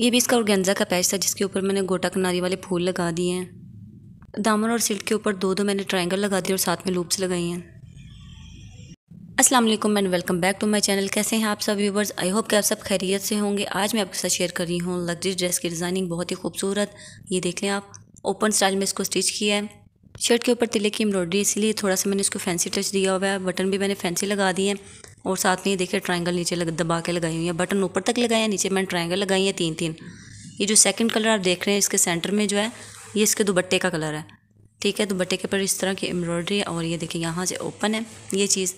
ये भी इसका ऑर्गेन्जा का पैच था जिसके ऊपर मैंने गोटा किनारी वाले फूल लगा दिए हैं दामन और सिल्क के ऊपर दो दो मैंने ट्रायंगल लगा दिए और साथ में लूप्स लगाई हैं अस्सलाम वालेकुम and welcome back to my channel कैसे हैं आप सब व्यूवर्स आई होप कि आप सब खैरियत से होंगे आज मैं आपके साथ शेयर कर रही हूँ लग्जरी ड्रेस की डिज़ाइनिंग बहुत ही खूबसूरत ये देख लें आप ओपन स्टाइल में इसको स्टिच किया है शर्ट के ऊपर तिले की एम्ब्रॉयडरी इसलिए थोड़ा सा मैंने इसको फैंसी टच दिया हुआ है बटन भी मैंने फैंसी लगा दिए हैं और साथ में ये देखिए ट्राइंगल नीचे लग दबा के लगाई हुई है बटन ऊपर तक लगाए हैं नीचे मैंने ट्राइंगल लगाई है तीन तीन ये जो सेकंड कलर आप देख रहे हैं इसके सेंटर में जो है ये इसके दुबट्टे का कलर है ठीक है दुबट्टे के ऊपर इस तरह की एम्ब्रॉयडरी और ये देखिए यहाँ से ओपन है ये चीज़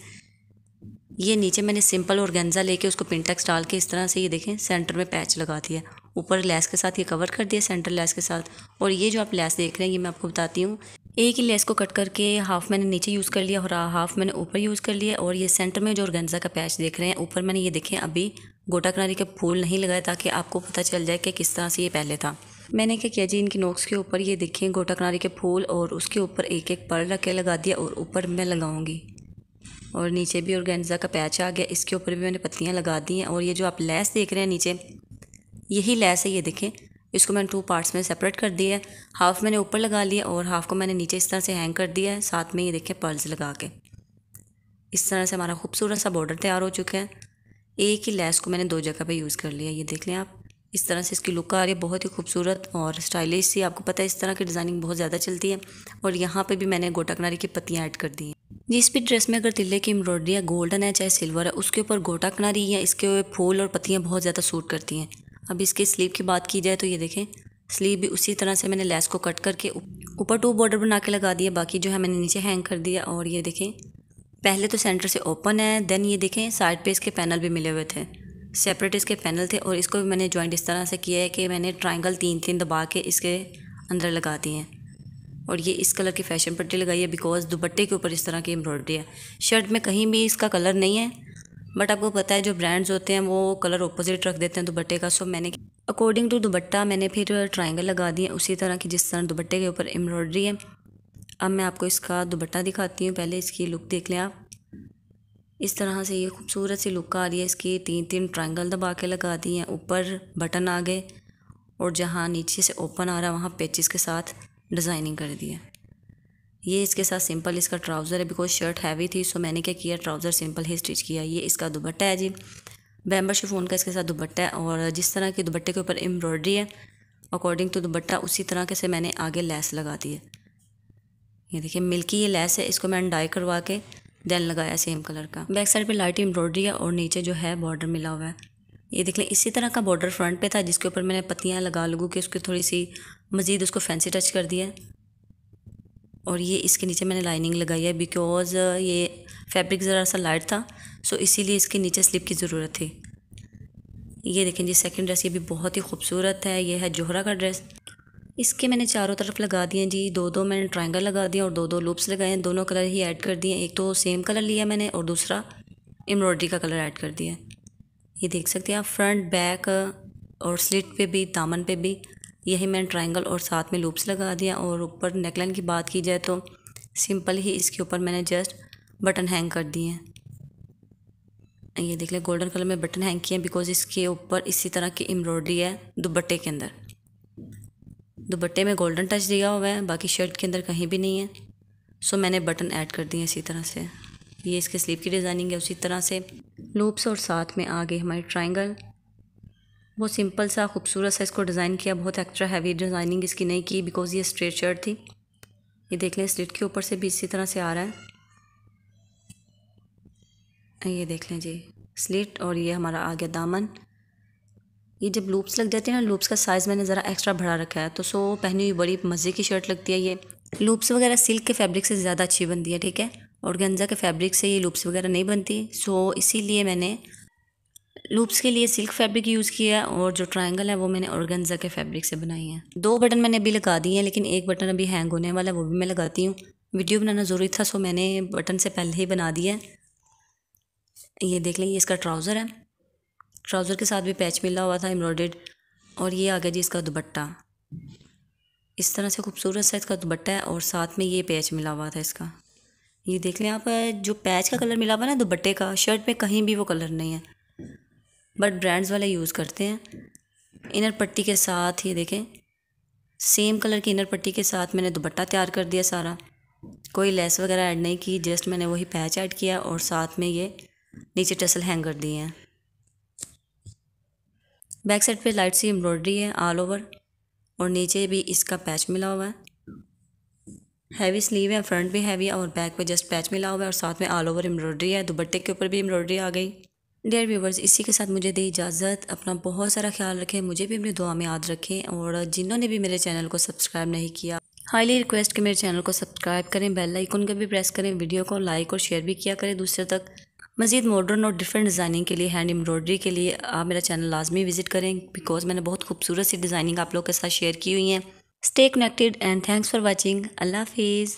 ये नीचे मैंने सिंपल और गेंजा लेके उसको पिंटेक्स डाल के इस तरह से ये देखें सेंटर में पैच लगा दिया ऊपर लैस के साथ ये कवर कर दिया सेंटर लैस के साथ और ये जो आप लैस देख रहे हैं ये मैं आपको बताती हूँ एक ही लेस को कट करके हाफ मैंने नीचे यूज़ कर लिया और हाफ मैंने ऊपर यूज़ कर लिया और ये सेंटर में जो ऑर्गेंजा का पैच देख रहे हैं ऊपर मैंने ये देखें अभी गोटा किनारी के फूल नहीं लगाए ताकि आपको पता चल जाए कि किस तरह से ये पहले था मैंने क्या किया जी इनकी नोक्स के ऊपर ये देखें गोटा किनारी के फूल और उसके ऊपर एक एक पर रख के लगा दिया और ऊपर मैं लगाऊंगी और नीचे भी ऑर्गेंजा का पैच आ गया इसके ऊपर भी मैंने पत्तियाँ लगा दी हैं और ये जो आप लैस देख रहे हैं नीचे यही लैस है ये देखें इसको मैंने टू पार्ट्स में सेपरेट कर दिया है हाफ़ मैंने ऊपर लगा लिया और हाफ़ को मैंने नीचे इस तरह से हैंग कर दिया है साथ में ये देखें पर्ल्स लगा के इस तरह से हमारा खूबसूरत सा बॉर्डर तैयार हो चुका है एक ही लेस को मैंने दो जगह पे यूज़ कर लिया ये देख लें आप इस तरह से इसकी लुक आ रही है बहुत ही खूबसूरत और स्टाइलिश सी आपको पता है इस तरह की डिज़ाइनिंग बहुत ज़्यादा चलती है और यहाँ पे भी मैंने गोटाकनारी की पत्तियाँ ऐड कर दी हैं जिस भी ड्रेस में अगर तिल्ले की एम्ब्रॉयडरी या गोल्डन है चाहे सिल्वर है उसके ऊपर गोटाकनारी या इसके फूल और पत्तियाँ बहुत ज़्यादा सूट करती हैं अब इसके स्लीव की बात की जाए तो ये देखें स्लीव भी उसी तरह से मैंने लेस को कट करके ऊपर टू बॉर्डर बना के लगा दिया बाकी जो है मैंने नीचे हैंग कर दिया और ये देखें पहले तो सेंटर से ओपन है देन ये देखें साइड पे इसके पैनल भी मिले हुए थे सेपरेट इसके पैनल थे और इसको भी मैंने जॉइंट इस तरह से किया है कि मैंने ट्राइंगल तीन तीन दबा के इसके अंदर लगा दिए हैं और ये इस कलर की फैशन पट्टी लगाई है बिकॉज दुपट्टे के ऊपर इस तरह की एम्ब्रॉयडरी है शर्ट में कहीं भी इसका कलर नहीं है बट आपको पता है जो ब्रांड्स होते हैं वो कलर ऑपोजिट रख देते हैं दुबट्टे का सो मैंने अकॉर्डिंग टू दुबट्टा मैंने फिर ट्राइंगल लगा दिए उसी तरह की जिस तरह दुबट्टे के ऊपर एम्ब्रॉयडरी है अब मैं आपको इसका दुबट्टा दिखाती हूँ पहले इसकी लुक देख लें आप इस तरह से ये खूबसूरत सी लुक आ रही है इसकी तीन तीन ट्राइंगल दबा के लगा दी हैं ऊपर बटन आ गए और जहाँ नीचे से ओपन आ रहा है वहाँ पेचिस के साथ डिज़ाइनिंग कर दी है ये इसके साथ सिंपल इसका ट्राउज़र है बिकॉज शर्ट हैवी थी सो मैंने क्या किया ट्राउज़र सिंपल ही स्टिच किया ये इसका दुबट्टा है जी बैम्बर शिफोन का इसके साथ दुबट्टा है और जिस तरह के दुबट्टे के ऊपर एम्ब्रॉयडरी है अकॉर्डिंग टू दुबट्टा उसी तरह के से मैंने आगे लेस लगा दी है ये देखिए मिल्की ये लेस है इसको मैंने डाई करवा के देन लगाया सेम कलर का बैक साइड पर लाइट एम्ब्रॉयडरी है और नीचे जो है बॉर्डर मिला हुआ है ये देख लें इसी तरह का बॉर्डर फ्रंट पे था जिसके ऊपर मैंने पत्तियाँ लगा लगू के उसकी थोड़ी सी मज़ीद उसको फैंसी टच कर दिया और ये इसके नीचे मैंने लाइनिंग लगाई है बिकॉज़ ये फैब्रिक ज़रा सा लाइट था सो इसीलिए इसके नीचे स्लिप की ज़रूरत थी ये देखें जी सेकंड ड्रेस ये भी बहुत ही खूबसूरत है ये है जोहरा का ड्रेस इसके मैंने चारों तरफ लगा दिए जी दो दो मैंने ट्राइंगल लगा दिया और दो दो लूप्स लगाए हैं दोनों कलर ही ऐड कर दिए एक तो सेम कलर लिया मैंने और दूसरा एम्ब्रॉयडरी का कलर ऐड कर दिया ये देख सकते हैं आप फ्रंट बैक और स्लिट पे भी दामन पे भी यही मैंने ट्रायंगल और साथ में लूप्स लगा दिया और ऊपर नेकलाइन की बात की जाए तो सिंपल ही इसके ऊपर मैंने जस्ट बटन हैंग कर दिए हैं ये देख लें गोल्डन कलर में बटन हैंग किए हैं बिकॉज इसके ऊपर इसी तरह की एम्ब्रॉयडरी है दुपट्टे के अंदर दुपट्टे में गोल्डन टच दिया हुआ है बाकी शर्ट के अंदर कहीं भी नहीं है सो मैंने बटन ऐड कर दिए इसी तरह से ये इसके स्लीव की डिज़ाइनिंग है उसी तरह से लूप्स और साथ में आ गई हमारी ट्राइंगल बहुत सिंपल सा खूबसूरत सा इसको डिज़ाइन किया बहुत एक्स्ट्रा हैवी डिज़ाइनिंग इसकी नहीं की बिकॉज़ ये स्ट्रेट शर्ट थी ये देख लें स्लिट के ऊपर से भी इसी तरह से आ रहा है ये देख लें जी स्लिट और ये हमारा आ गया दामन ये जब लूप्स लग जाते हैं ना लूप्स का साइज़ मैंने ज़रा एक्स्ट्रा बढ़ा रखा है तो सो पहनी हुई बड़ी मज़े की शर्ट लगती है ये लूप्स वगैरह सिल्क के फैब्रिक से ज़्यादा अच्छी बनती है ठीक है और गंजा के फैब्रिक से ये लूप्स वगैरह नहीं बनती सो इसीलिए मैंने लूप्स के लिए सिल्क फैब्रिक यूज़ किया है और जो ट्रायंगल है वो मैंने ऑर्गेन्जा के फैब्रिक से बनाई है दो बटन मैंने अभी लगा दिए हैं लेकिन एक बटन अभी हैंग होने वाला है वो भी मैं लगाती हूँ वीडियो बनाना ज़रूरी था सो मैंने बटन से पहले ही बना दिया है ये देख लें ये इसका ट्राउज़र है ट्राउज़र के साथ भी पैच मिला हुआ था एम्ब्रॉयड और ये आ गया जी इसका दुपट्टा इस तरह से खूबसूरत सा इसका दुपट्टा है और साथ में ये पैच मिला हुआ था इसका ये देख लें आप जो पैच का कलर मिला हुआ ना दुपट्टे का शर्ट में कहीं भी वो कलर नहीं है बट ब्रांड्स वाले यूज़ करते हैं इनर पट्टी के साथ ये देखें सेम कलर की इनर पट्टी के साथ मैंने दुपट्टा तैयार कर दिया सारा कोई लेस वगैरह ऐड नहीं की जस्ट मैंने वही पैच ऐड किया और साथ में ये नीचे टसल हैंग कर दिए हैं बैक साइड पे लाइट सी एम्ब्रॉयडरी है ऑल ओवर और नीचे भी इसका पैच मिला हुआ है हैवी स्लीव है फ्रंट भी हैवी है और बैक पे जस्ट पैच मिला हुआ है और साथ में ऑल ओवर एम्ब्रॉयडरी है दुपट्टे के ऊपर भी एम्ब्रॉयडरी आ गई डेयर व्यूवर्स इसी के साथ मुझे दी इजाज़त अपना बहुत सारा ख्याल रखें मुझे भी अपनी दुआ में याद रखें और जिन्होंने भी मेरे चैनल को सब्सक्राइब नहीं किया हाईली रिक्वेस्ट कि मेरे चैनल को सब्सक्राइब करें बेल आइकन का भी प्रेस करें वीडियो को लाइक और शेयर भी किया करें दूसरे तक मज़ीद मॉडर्न और डिफरेंट डिज़ाइनिंग के लिए हैंड एम्ब्रॉयडरी के लिए आप मेरा चैनल लाजमी विजिट करें बिकॉज मैंने बहुत खूबसूरत सी डिज़ाइनिंग आप लोगों के साथ शेयर की हुई है stay connected and thanks for watching अल्लाह हाफिज़